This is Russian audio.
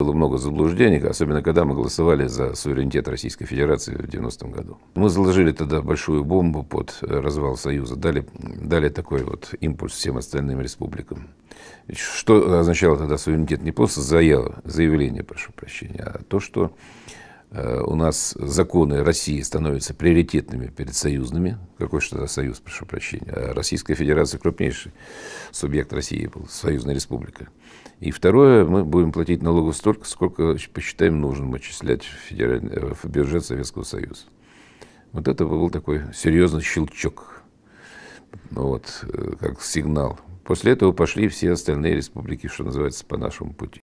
Было много заблуждений, особенно когда мы голосовали за суверенитет Российской Федерации в 90-м году. Мы заложили тогда большую бомбу под э, развал Союза, дали, дали такой вот импульс всем остальным республикам. Что означало тогда суверенитет? Не просто заявление, прошу прощения, а то, что Э, у нас законы России становятся приоритетными перед союзными. Какой что за союз, прошу прощения. А Российская Федерация крупнейший субъект России был, союзная республика. И второе, мы будем платить налогов столько, сколько посчитаем нужным отчислять в, э, в бюджет Советского Союза. Вот это был такой серьезный щелчок, вот, э, как сигнал. После этого пошли все остальные республики, что называется, по нашему пути.